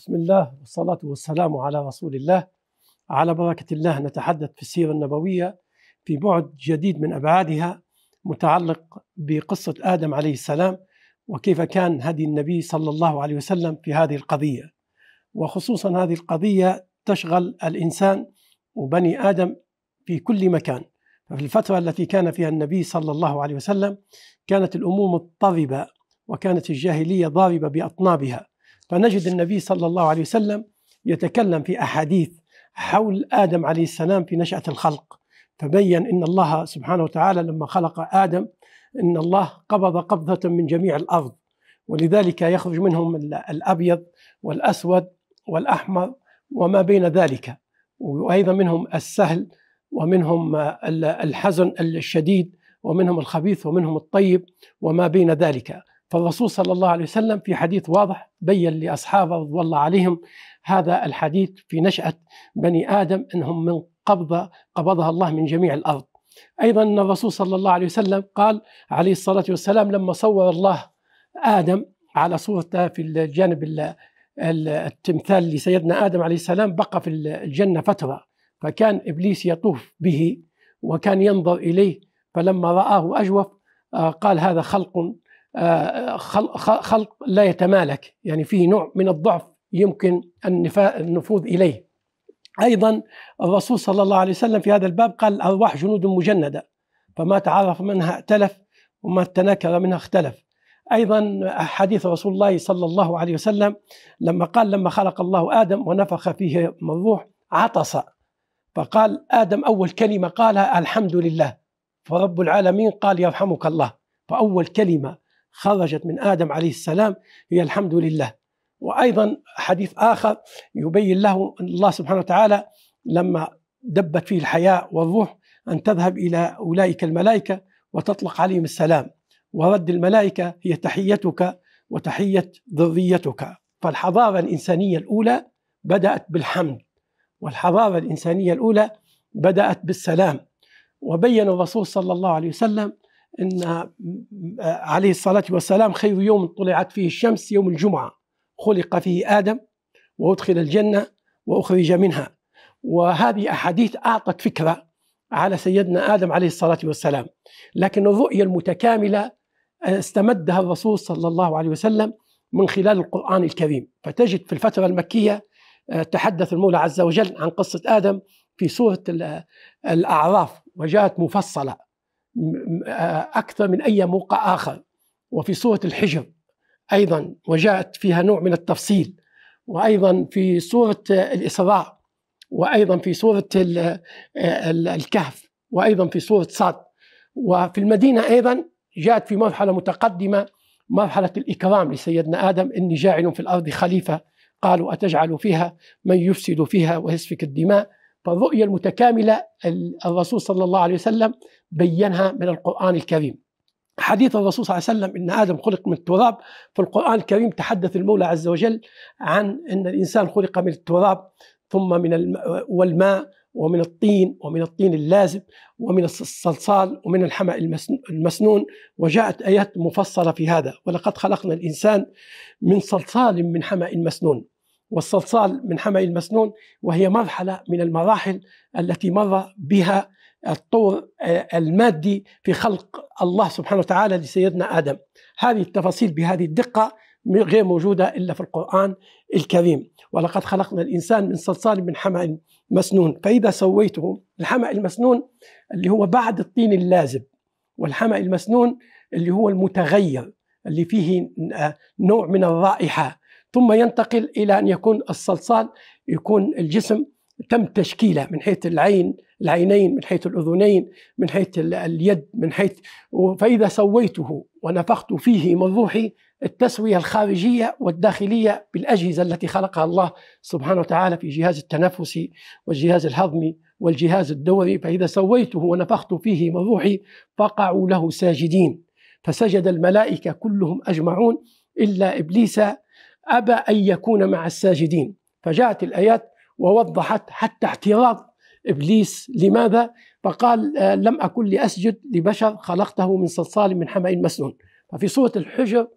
بسم الله والصلاة والسلام على رسول الله على بركة الله نتحدث في السيرة النبوية في بعد جديد من أبعادها متعلق بقصة آدم عليه السلام وكيف كان هدي النبي صلى الله عليه وسلم في هذه القضية وخصوصا هذه القضية تشغل الإنسان وبني آدم في كل مكان ففي الفترة التي كان فيها النبي صلى الله عليه وسلم كانت الأمور مضطربة وكانت الجاهلية ضاربة بأطنابها فنجد النبي صلى الله عليه وسلم يتكلم في أحاديث حول آدم عليه السلام في نشأة الخلق فبين أن الله سبحانه وتعالى لما خلق آدم أن الله قبض قبضة من جميع الأرض ولذلك يخرج منهم الأبيض والأسود والأحمر وما بين ذلك وأيضا منهم السهل ومنهم الحزن الشديد ومنهم الخبيث ومنهم الطيب وما بين ذلك فالرسول صلى الله عليه وسلم في حديث واضح بين لاصحابه رضوان الله عليهم هذا الحديث في نشاه بني ادم انهم من قبضه قبضها الله من جميع الارض. ايضا ان الرسول صلى الله عليه وسلم قال عليه الصلاه والسلام لما صور الله ادم على صورته في الجانب التمثال لسيدنا ادم عليه السلام بقى في الجنه فتره فكان ابليس يطوف به وكان ينظر اليه فلما راه اجوف آه، قال هذا خلق آه، خلق لا يتمالك يعني فيه نوع من الضعف يمكن النفوذ إليه أيضا الرسول صلى الله عليه وسلم في هذا الباب قال الأرواح جنود مجندة فما تعرف منها ائتلف وما تنكر منها اختلف أيضا حديث رسول الله صلى الله عليه وسلم لما قال لما خلق الله آدم ونفخ فيه من الروح عطس فقال آدم أول كلمة قالها الحمد لله فرب العالمين قال يرحمك الله فأول كلمة خرجت من آدم عليه السلام هي الحمد لله وأيضا حديث آخر يبين له أن الله سبحانه وتعالى لما دبت فيه الحياة والروح أن تذهب إلى أولئك الملائكة وتطلق عليهم السلام ورد الملائكة هي تحيتك وتحية ذريتك فالحضارة الإنسانية الأولى بدأت بالحمد والحضارة الإنسانية الأولى بدأت بالسلام وبين الرسول صلى الله عليه وسلم ان عليه الصلاه والسلام خير يوم طلعت فيه الشمس يوم الجمعه خلق فيه ادم وادخل الجنه واخرج منها وهذه احاديث اعطت فكره على سيدنا ادم عليه الصلاه والسلام لكن الرؤيه المتكامله استمدها الرسول صلى الله عليه وسلم من خلال القران الكريم فتجد في الفتره المكيه آه، تحدث المولى عز وجل عن قصه ادم في سوره آه، الاعراف وجاءت مفصله أكثر من أي موقع آخر وفي سورة الحجر أيضا وجاءت فيها نوع من التفصيل وأيضا في سورة الإسراء وأيضا في سورة الكهف وأيضا في سورة صاد وفي المدينة أيضا جاءت في مرحلة متقدمة مرحلة الإكرام لسيدنا آدم إني جاعل في الأرض خليفة قالوا أتجعل فيها من يفسد فيها ويسفك الدماء فالرؤية المتكاملة الرسول صلى الله عليه وسلم بينها من القرآن الكريم حديث الرسول صلى الله عليه وسلم إن آدم خلق من التراب في القرآن الكريم تحدث المولى عز وجل عن أن الإنسان خلق من التراب ثم من الماء والماء ومن الطين ومن الطين اللازب ومن الصلصال ومن الحمأ المسنون وجاءت آيات مفصلة في هذا ولقد خلقنا الإنسان من صلصال من حمأ مسنون والصلصال من حمأ المسنون وهي مرحلة من المراحل التي مر بها الطور آه، المادي في خلق الله سبحانه وتعالى لسيدنا آدم هذه التفاصيل بهذه الدقة غير موجودة إلا في القرآن الكريم ولقد خلقنا الإنسان من صلصال من حمأ مسنون فإذا سويته الحمأ المسنون اللي هو بعد الطين اللازب والحمأ المسنون اللي هو المتغير اللي فيه آه، نوع من الرائحة ثم ينتقل إلى أن يكون الصلصال يكون الجسم تم تشكيله من حيث العين العينين من حيث الأذنين من حيث اليد من حيث فإذا سويته ونفخت فيه من روحي التسوية الخارجية والداخلية بالأجهزة التي خلقها الله سبحانه وتعالى في جهاز التنفس والجهاز الهضمي والجهاز الدوري فإذا سويته ونفخت فيه من روحي فقعوا له ساجدين فسجد الملائكة كلهم أجمعون إلا إبليس أبى أن يكون مع الساجدين فجاءت الآيات ووضحت حتى اعتراض إبليس لماذا؟ فقال آه، لم أكن لأسجد لبشر خلقته من صلصال من حمأ مسنون ففي سورة الحجر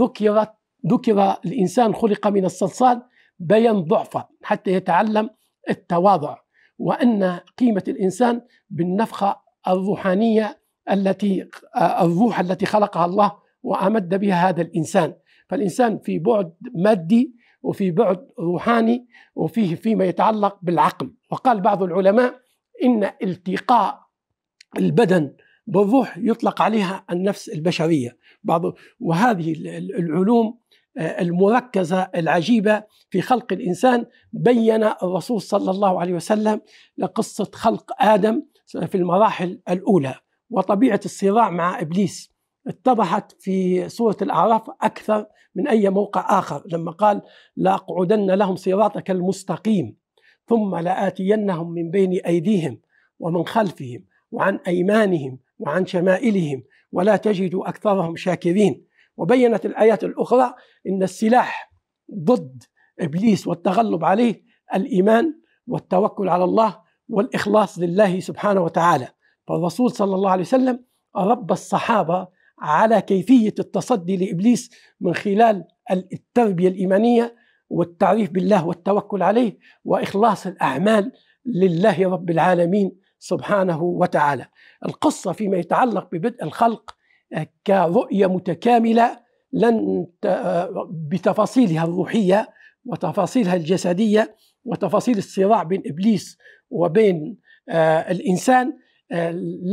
ذكرت ذكر الإنسان خلق من الصلصال بيان ضعفه حتى يتعلم التواضع وأن قيمة الإنسان بالنفخة الروحانية التي آه، الروح التي خلقها الله وأمد بها هذا الإنسان فالإنسان في بعد مادي وفي بعد روحاني وفيه فيما يتعلق بالعقل وقال بعض العلماء إن التقاء البدن بالروح يطلق عليها النفس البشرية بعض وهذه العلوم آه، المركزة العجيبة في خلق الإنسان بين الرسول صلى الله عليه وسلم لقصة خلق آدم في المراحل الأولى وطبيعة الصراع مع إبليس اتضحت في سورة الأعراف أكثر من أي موقع آخر لما قال لأقعدن لهم صراطك المستقيم ثم لآتينهم من بين أيديهم ومن خلفهم وعن أيمانهم وعن شمائلهم ولا تجد أكثرهم شاكرين وبينت الآيات الأخرى إن السلاح ضد إبليس والتغلب عليه الإيمان والتوكل على الله والإخلاص لله سبحانه وتعالى فالرسول صلى الله عليه وسلم رب الصحابة على كيفية التصدي لإبليس من خلال التربية الإيمانية والتعريف بالله والتوكل عليه وإخلاص الأعمال لله رب العالمين سبحانه وتعالى القصة فيما يتعلق ببدء الخلق آه، كرؤية متكاملة لن آه، بتفاصيلها الروحية وتفاصيلها الجسدية وتفاصيل الصراع بين إبليس وبين آه، الإنسان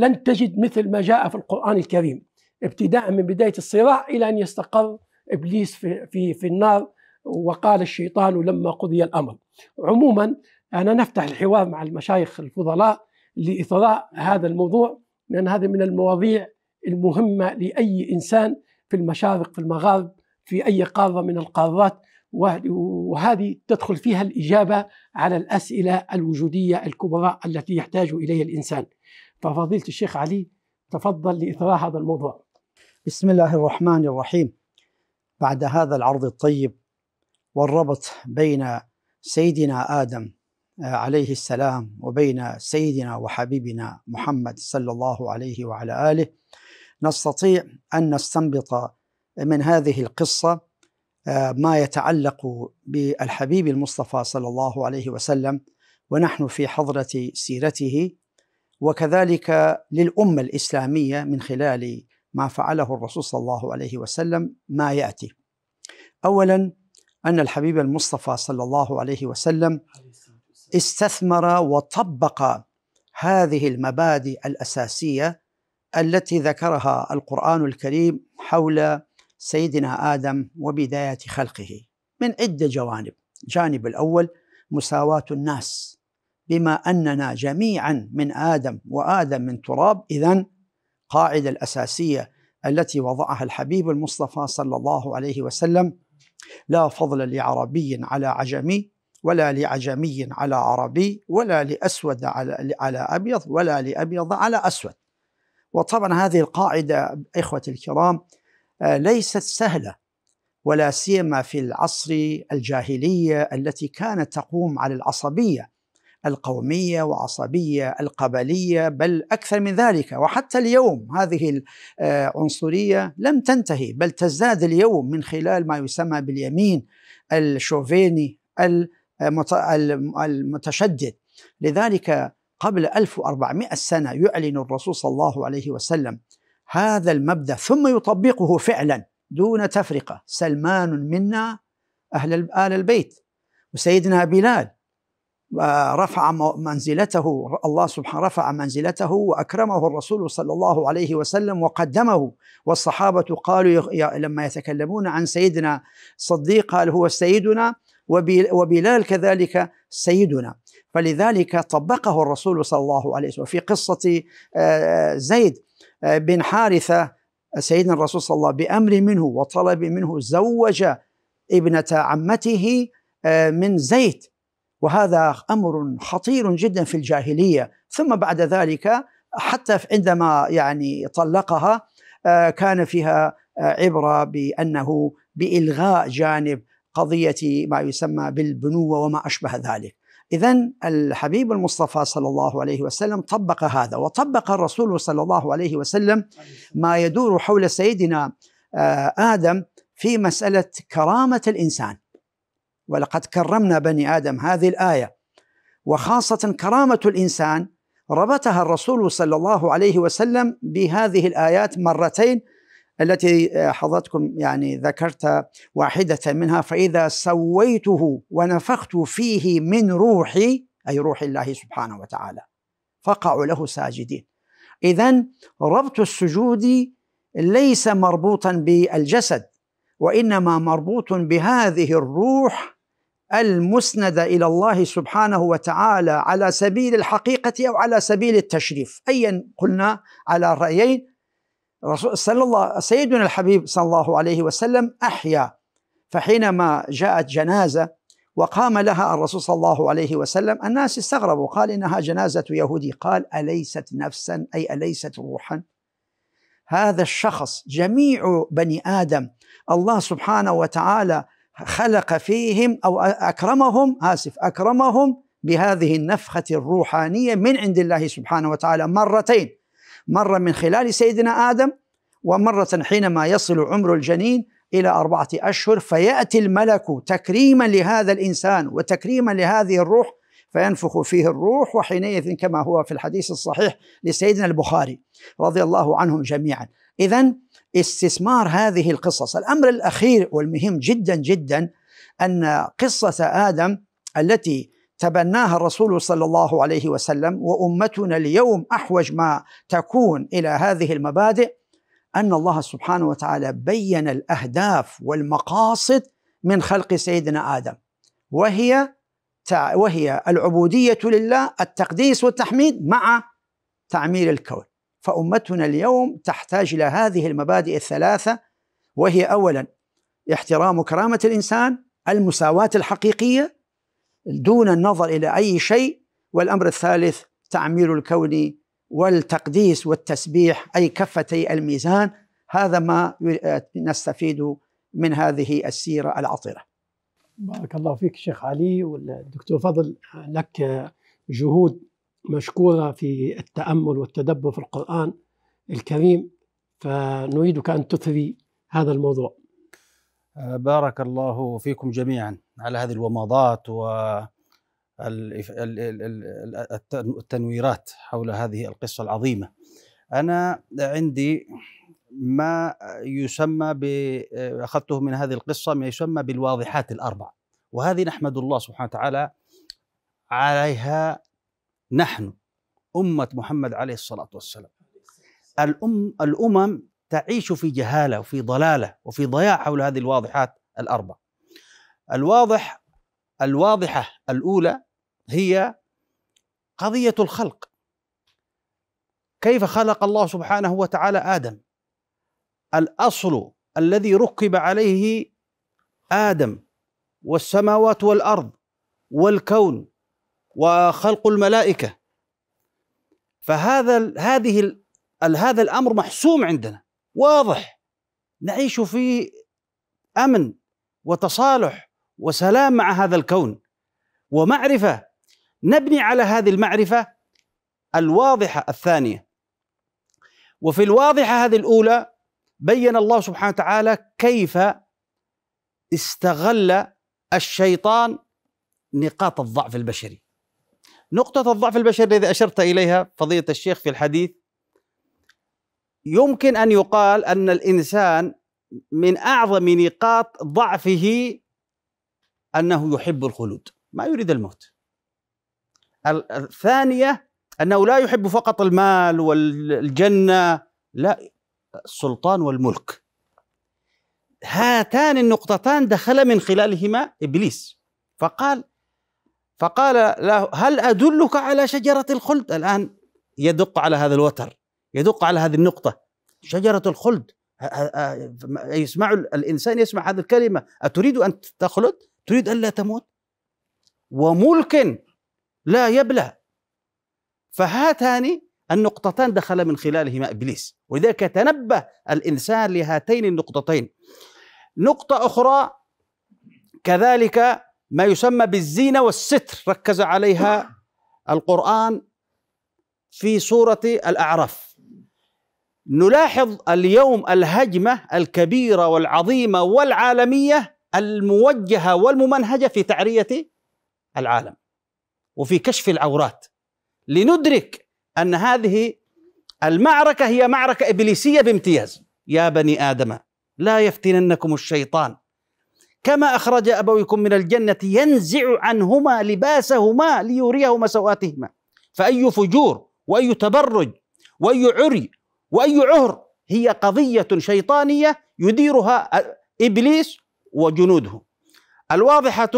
لن تجد مثل ما جاء في القرآن الكريم ابتداء من بداية الصراع إلى أن يستقر إبليس في, في, في النار وقال الشيطان لما قضي الأمر عموما أنا نفتح الحوار مع المشايخ الفضلاء لإثراء هذا الموضوع لأن هذا من المواضيع المهمة لأي إنسان في المشارق في المغارب في أي قارة من القارات وهذه تدخل فيها الإجابة على الأسئلة الوجودية الكبرى التي يحتاج إليها الإنسان ففضيلة الشيخ علي تفضل لإثراء هذا الموضوع بسم الله الرحمن الرحيم بعد هذا العرض الطيب والربط بين سيدنا ادم آه، عليه السلام وبين سيدنا وحبيبنا محمد صلى الله عليه وعلى اله نستطيع ان نستنبط من هذه القصه آه، ما يتعلق بالحبيب المصطفى صلى الله عليه وسلم ونحن في حضره سيرته وكذلك للامه الاسلاميه من خلال ما فعله الرسول صلى الله عليه وسلم ما ياتي. اولا ان الحبيب المصطفى صلى الله عليه وسلم استثمر وطبق هذه المبادئ الاساسيه التي ذكرها القران الكريم حول سيدنا ادم وبدايه خلقه من عده جوانب. الجانب الاول مساواه الناس بما اننا جميعا من ادم وادم من تراب اذا القاعده الاساسيه التي وضعها الحبيب المصطفى صلى الله عليه وسلم لا فضل لعربي على عجمي ولا لعجمي على عربي ولا لاسود على على ابيض ولا لابيض على اسود وطبعا هذه القاعده اخوتي الكرام آه، ليست سهله ولا سيما في العصر الجاهليه التي كانت تقوم على العصبيه القوميه وعصبيه القبليه بل اكثر من ذلك وحتى اليوم هذه العنصريه آه، لم تنتهي بل تزداد اليوم من خلال ما يسمى باليمين الشوفيني آه، المتشدد لذلك قبل 1400 سنه يعلن الرسول صلى الله عليه وسلم هذا المبدا ثم يطبقه فعلا دون تفرقه سلمان منا اهل ال البيت وسيدنا بلال آه، رفع منزلته الله سبحانه رفع منزلته واكرمه الرسول صلى الله عليه وسلم وقدمه والصحابه قالوا لما يتكلمون عن سيدنا صديق قال هو سيدنا وبلال كذلك سيدنا فلذلك طبقه الرسول صلى الله عليه وسلم في قصه آه، زيد آه، بن حارثه سيدنا الرسول صلى الله عليه وسلم بامر منه وطلب منه زوج ابنه عمته من زيد وهذا امر خطير جدا في الجاهليه ثم بعد ذلك حتى عندما يعني طلقها آه، كان فيها آه، عبره بانه بالغاء جانب قضيه ما يسمى بالبنوه وما اشبه ذلك. اذا الحبيب المصطفى صلى الله عليه وسلم طبق هذا وطبق الرسول صلى الله عليه وسلم ما يدور حول سيدنا آه، ادم في مساله كرامه الانسان. ولقد كرمنا بني ادم هذه الايه وخاصه كرامه الانسان ربطها الرسول صلى الله عليه وسلم بهذه الايات مرتين التي آه، حضرتكم يعني ذكرت واحده منها فاذا سويته ونفخت فيه من روحي اي روح الله سبحانه وتعالى فقعوا له ساجدين اذا ربط السجود ليس مربوطا بالجسد وانما مربوط بهذه الروح المسنده الى الله سبحانه وتعالى على سبيل الحقيقه او على سبيل التشريف ايا قلنا على الرايين صلى الله سيدنا الحبيب صلى الله عليه وسلم احيا فحينما جاءت جنازه وقام لها الرسول صلى الله عليه وسلم الناس استغربوا قال انها جنازه يهودي قال اليست نفسا اي اليست روحا هذا الشخص جميع بني ادم الله سبحانه وتعالى خلق فيهم او اكرمهم اسف اكرمهم بهذه النفخه الروحانيه من عند الله سبحانه وتعالى مرتين مره من خلال سيدنا ادم ومره حينما يصل عمر الجنين الى اربعه اشهر فياتي الملك تكريما لهذا الانسان وتكريما لهذه الروح فينفخ فيه الروح وحينئذ كما هو في الحديث الصحيح لسيدنا البخاري رضي الله عنهم جميعا إذا استثمار هذه القصص الأمر الأخير والمهم جدا جدا أن قصة آدم التي تبناها الرسول صلى الله عليه وسلم وأمتنا اليوم أحوج ما تكون إلى هذه المبادئ أن الله سبحانه وتعالى بين الأهداف والمقاصد من خلق سيدنا آدم وهي وهي العبودية لله التقديس والتحميد مع تعمير الكون فأمتنا اليوم تحتاج إلى هذه المبادئ الثلاثة وهي أولا احترام كرامة الإنسان المساواة الحقيقية دون النظر إلى أي شيء والأمر الثالث تعمير الكون والتقديس والتسبيح أي كفتي الميزان هذا ما نستفيد من هذه السيرة العطرة بارك الله فيك شيخ علي والدكتور فضل لك جهود مشكورة في التأمل والتدبر في القرآن الكريم فنريدك أن تثري هذا الموضوع بارك الله فيكم جميعا على هذه الومضات و التنويرات حول هذه القصة العظيمة أنا عندي ما يسمى آه، أخذته من هذه القصة ما يسمى بالواضحات الأربع وهذه نحمد الله سبحانه وتعالى عليها نحن أمة محمد عليه الصلاة والسلام الأم الأمم تعيش في جهالة وفي ضلالة وفي ضياع حول هذه الواضحات الأربع الواضح الواضحة الأولى هي قضية الخلق كيف خلق الله سبحانه وتعالى آدم الاصل الذي ركب عليه ادم والسماوات والارض والكون وخلق الملائكه فهذا هذه هذا الامر محسوم عندنا واضح نعيش في امن وتصالح وسلام مع هذا الكون ومعرفه نبني على هذه المعرفه الواضحه الثانيه وفي الواضحه هذه الاولى بين الله سبحانه وتعالى كيف استغل الشيطان نقاط الضعف البشري نقطة الضعف البشري الذي أشرت إليها فضيلة الشيخ في الحديث يمكن أن يقال أن الإنسان من أعظم نقاط ضعفه أنه يحب الخلود ما يريد الموت الثانية أنه لا يحب فقط المال والجنة لا السلطان والملك هاتان النقطتان دخل من خلالهما ابليس فقال فقال له هل ادلك على شجره الخلد الان يدق على هذا الوتر يدق على هذه النقطه شجره الخلد يسمع الانسان يسمع هذه الكلمه اتريد ان تخلد تريد ان لا تموت وملك لا يبلى فهاتان النقطتان دخل من خلالهما ابليس ولذلك تنبه الانسان لهاتين النقطتين نقطه اخرى كذلك ما يسمى بالزينه والستر ركز عليها القران في سوره الاعراف نلاحظ اليوم الهجمه الكبيره والعظيمه والعالميه الموجهه والممنهجه في تعريه العالم وفي كشف العورات لندرك أن هذه المعركة هي معركة إبليسية بامتياز يا بني آدم لا يفتننكم الشيطان كما أخرج أبويكم من الجنة ينزع عنهما لباسهما ليريهما سوآتهما فأي فجور وأي تبرج وأي عري وأي عهر هي قضية شيطانية يديرها إبليس وجنوده الواضحة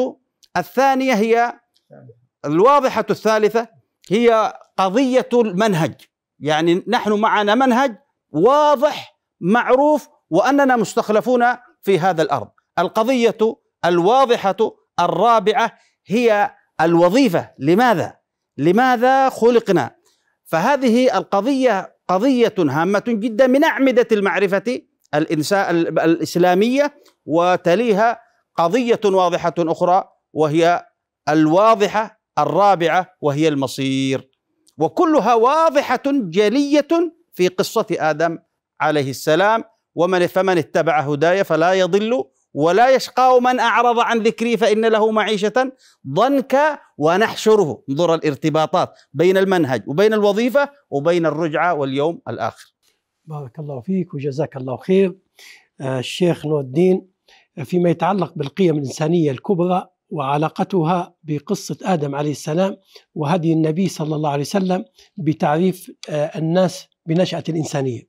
الثانية هي الواضحة الثالثة هي قضية المنهج يعني نحن معنا منهج واضح معروف وأننا مستخلفون في هذا الأرض القضية الواضحة الرابعة هي الوظيفة لماذا؟ لماذا خلقنا؟ فهذه القضية قضية هامة جدا من أعمدة المعرفة الإنسان الإسلامية وتليها قضية واضحة أخرى وهي الواضحة الرابعة وهي المصير وكلها واضحة جلية في قصة آدم عليه السلام ومن فمن اتبع هداي فلا يضل ولا يشقى ومن أعرض عن ذكري فإن له معيشة ضنكا ونحشره انظر الارتباطات بين المنهج وبين الوظيفة وبين الرجعة واليوم الآخر بارك الله فيك وجزاك الله خير آه، الشيخ نور الدين فيما يتعلق بالقيم الإنسانية الكبرى وعلاقتها بقصة آدم عليه السلام وهدي النبي صلى الله عليه وسلم بتعريف آه، الناس بنشأة الإنسانية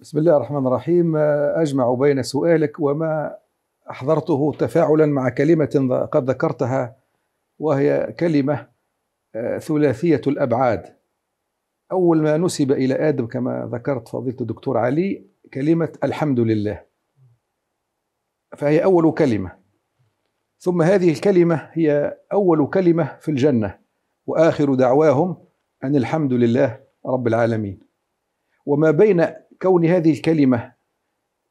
بسم الله الرحمن الرحيم آه، أجمع بين سؤالك وما أحضرته تفاعلا مع كلمة قد ذكرتها وهي كلمة آه، ثلاثية الأبعاد أول ما نسب إلى آدم كما ذكرت فضيلة الدكتور علي كلمة الحمد لله فهي أول كلمة ثم هذه الكلمة هي أول كلمة في الجنة وآخر دعواهم أن الحمد لله رب العالمين وما بين كون هذه الكلمة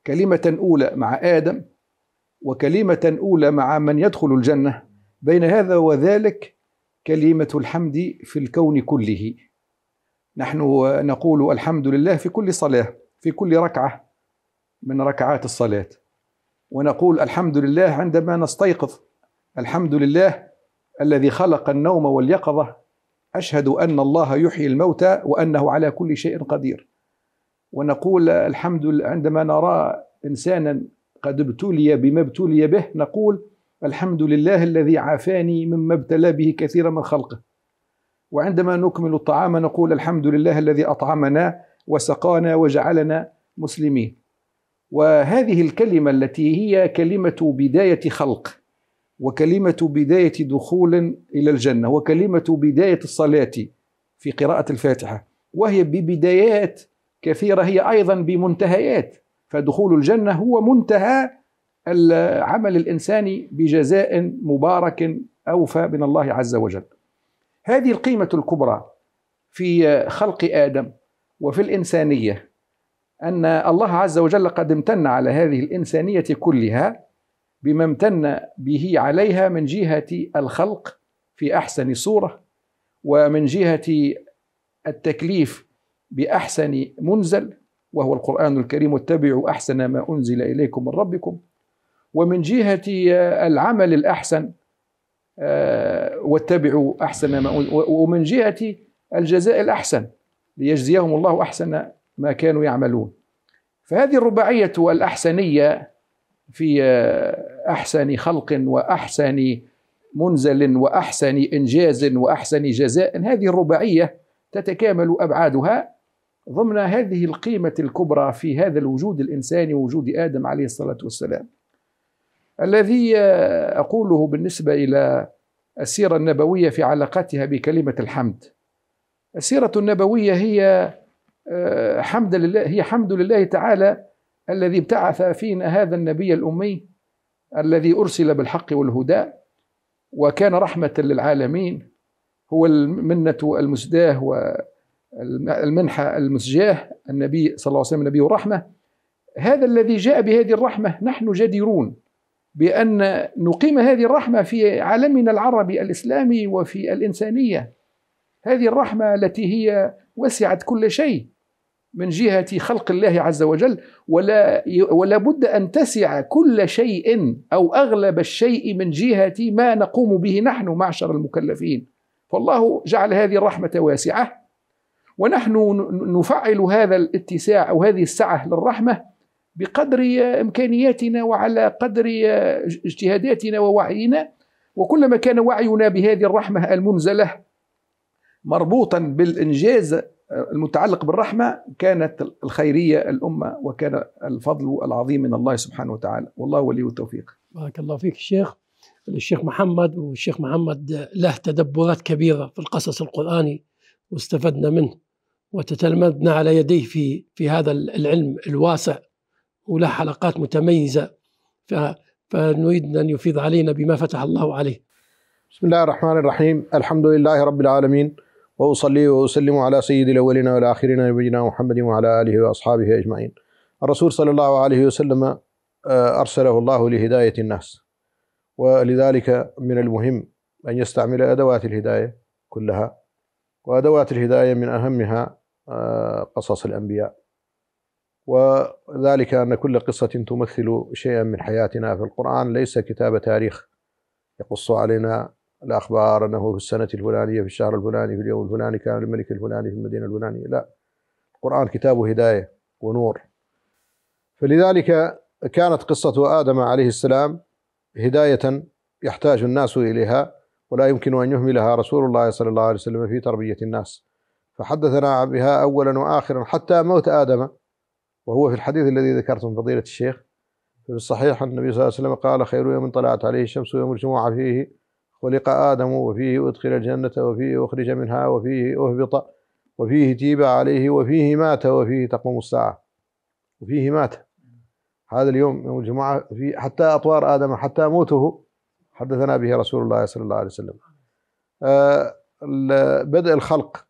كلمة أولى مع آدم وكلمة أولى مع من يدخل الجنة بين هذا وذلك كلمة الحمد في الكون كله نحن نقول الحمد لله في كل صلاة في كل ركعة من ركعات الصلاة ونقول الحمد لله عندما نستيقظ الحمد لله الذي خلق النوم واليقظه اشهد ان الله يحيي الموتى وانه على كل شيء قدير ونقول الحمد لله عندما نرى انسانا قد ابتلي بما ابتلي به نقول الحمد لله الذي عافاني مما ابتلى به كثيرا من خلقه وعندما نكمل الطعام نقول الحمد لله الذي اطعمنا وسقانا وجعلنا مسلمين وهذه الكلمة التي هي كلمة بداية خلق وكلمة بداية دخول إلى الجنة وكلمة بداية الصلاة في قراءة الفاتحة وهي ببدايات كثيرة هي أيضا بمنتهيات فدخول الجنة هو منتهى العمل الإنساني بجزاء مبارك أوفى من الله عز وجل هذه القيمة الكبرى في خلق آدم وفي الإنسانية أن الله عز وجل قد امتن على هذه الإنسانية كلها بما امتن به عليها من جهة الخلق في أحسن صورة ومن جهة التكليف بأحسن منزل وهو القرآن الكريم واتبعوا أحسن ما أنزل إليكم من ربكم ومن جهة العمل الأحسن آه، واتبعوا أحسن ما ومن جهة الجزاء الأحسن ليجزيهم الله أحسن ما كانوا يعملون فهذه الرباعية الأحسنية في آه، أحسن خلق وأحسن منزل وأحسن إنجاز وأحسن جزاء هذه الرباعية تتكامل أبعادها ضمن هذه القيمة الكبرى في هذا الوجود الإنساني وجود آدم عليه الصلاة والسلام الذي آه، أقوله بالنسبة إلى السيرة النبوية في علاقتها بكلمة الحمد السيرة النبوية هي آه، حمد لله هي حمد لله تعالى الذي ابتعث فينا هذا النبي الأمي الذي أرسل بالحق والهدى وكان رحمة للعالمين هو المنة المسداه والمنحة المسجاه النبي صلى الله عليه وسلم نبي الرحمة هذا الذي جاء بهذه الرحمة نحن جديرون بأن نقيم هذه الرحمة في عالمنا العربي الإسلامي وفي الإنسانية هذه الرحمة التي هي وسعت كل شيء من جهة خلق الله عز وجل ولا ولا بد أن تسع كل شيء أو أغلب الشيء من جهة ما نقوم به نحن معشر المكلفين فالله جعل هذه الرحمة واسعة ونحن نفعل هذا الاتساع أو هذه السعة للرحمة بقدر إمكانياتنا وعلى قدر اجتهاداتنا ووعينا وكلما كان وعينا بهذه الرحمة المنزلة مربوطا بالإنجاز المتعلق بالرحمة كانت الخيرية الأمة وكان الفضل العظيم من الله سبحانه وتعالى والله ولي التوفيق بارك الله فيك الشيخ الشيخ محمد والشيخ محمد له تدبرات كبيرة في القصص القرآني واستفدنا منه وتتلمذنا على يديه في في هذا العلم الواسع وله حلقات متميزة فنريد أن يفيض علينا بما فتح الله عليه بسم الله الرحمن الرحيم الحمد لله رب العالمين وأصلي وأسلم على سيد الأولين والآخرين نبينا محمد وعلى آله وأصحابه أجمعين الرسول صلى الله عليه وسلم آه، أرسله الله لهداية الناس ولذلك من المهم أن يستعمل أدوات الهداية كلها وأدوات الهداية من أهمها آه، قصص الأنبياء وذلك أن كل قصة تمثل شيئا من حياتنا في القرآن ليس كتاب تاريخ يقص علينا الأخبار أنه في السنة الفلانية في الشهر الفلاني في اليوم الفلاني كان الملك الفلاني في المدينة الفلانية لا القرآن كتاب هداية ونور فلذلك كانت قصة آدم عليه السلام هداية يحتاج الناس إليها ولا يمكن أن يهملها رسول الله صلى الله عليه وسلم في تربية الناس فحدثنا بها أولا وآخرا حتى موت آدم وهو في الحديث الذي ذكرته من فضيلة الشيخ في الصحيح النبي صلى الله عليه وسلم قال خير يوم طلعت عليه الشمس ويوم الجمعة فيه خلق آدم وفيه أدخل الجنة وفيه أخرج منها وفيه أهبط وفيه تيب عليه وفيه مات وفيه تقوم الساعة وفيه مات هذا اليوم يوم الجمعة في حتى أطوار آدم حتى موته حدثنا به رسول الله صلى الله عليه وسلم آه، بدء الخلق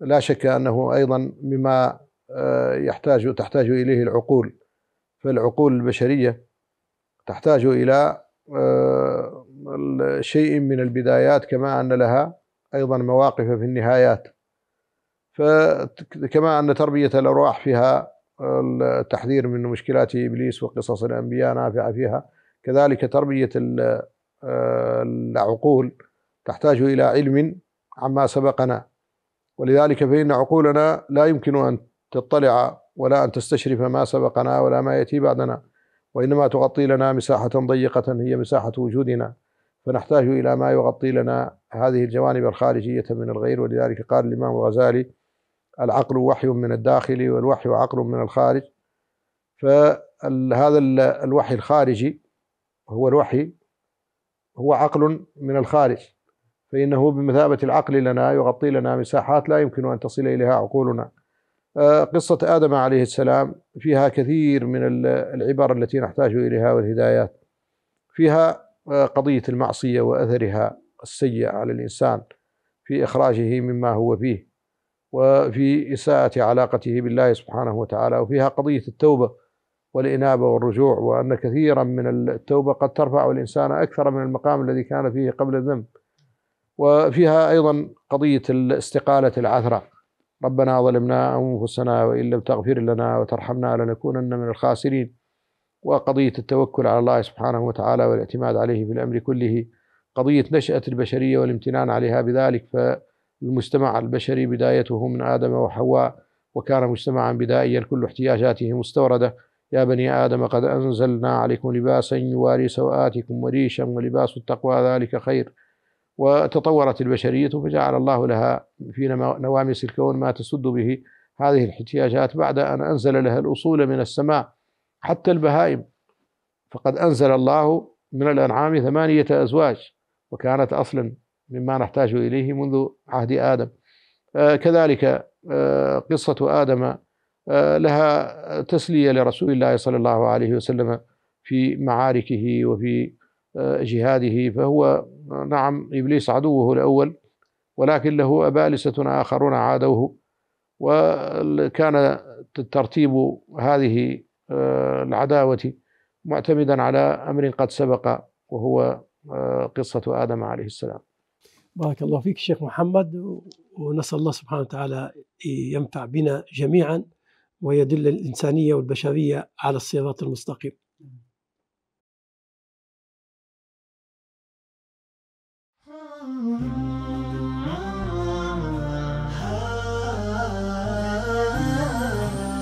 لا شك أنه أيضا مما آه، يحتاج تحتاج إليه العقول فالعقول البشرية تحتاج إلى آه، شيء من البدايات كما أن لها أيضا مواقف في النهايات فكما أن تربية الأرواح فيها التحذير من مشكلات إبليس وقصص الأنبياء نافعة فيها كذلك تربية آه، العقول تحتاج إلى علم عما سبقنا ولذلك فإن عقولنا لا يمكن أن تطلع ولا أن تستشرف ما سبقنا ولا ما يأتي بعدنا وإنما تغطي لنا مساحة ضيقة هي مساحة وجودنا فنحتاج إلى ما يغطي لنا هذه الجوانب الخارجية من الغير ولذلك قال الإمام الغزالي العقل وحي من الداخل والوحي عقل من الخارج فهذا الوحي الخارجي هو الوحي هو عقل من الخارج فإنه بمثابة العقل لنا يغطي لنا مساحات لا يمكن أن تصل إليها عقولنا آه، قصة آدم عليه السلام فيها كثير من العبر التي نحتاج إليها والهدايات فيها قضية المعصية وأثرها السيء على الإنسان في إخراجه مما هو فيه وفي إساءة علاقته بالله سبحانه وتعالى وفيها قضية التوبة والإنابة والرجوع وأن كثيرا من التوبة قد ترفع الإنسان أكثر من المقام الذي كان فيه قبل الذنب وفيها أيضا قضية استقالة العثرة ربنا ظلمنا أنفسنا وإن لم تغفر لنا وترحمنا لنكونن من الخاسرين وقضية التوكل على الله سبحانه وتعالى والاعتماد عليه في الأمر كله قضية نشأة البشرية والامتنان عليها بذلك فالمجتمع البشري بدايته من آدم وحواء وكان مجتمعا بدائيا كل احتياجاته مستوردة يا بني آدم قد أنزلنا عليكم لباسا يواري سوآتكم وريشا ولباس التقوى ذلك خير وتطورت البشرية فجعل الله لها في نواميس الكون ما تسد به هذه الاحتياجات بعد أن أنزل لها الأصول من السماء حتى البهائم فقد أنزل الله من الأنعام ثمانية أزواج وكانت أصلا مما نحتاج إليه منذ عهد آدم آه، كذلك آه، قصة آدم آه، لها تسلية لرسول الله صلى الله عليه وسلم في معاركه وفي جهاده فهو نعم إبليس عدوه الأول ولكن له أبالسة آخرون عادوه وكان ترتيب هذه آه، العداوة معتمدا على أمر قد سبق وهو آه، قصة آدم عليه السلام بارك الله فيك شيخ محمد ونسأل الله سبحانه وتعالى ينفع بنا جميعا ويدل الإنسانية والبشرية على الصراط المستقيم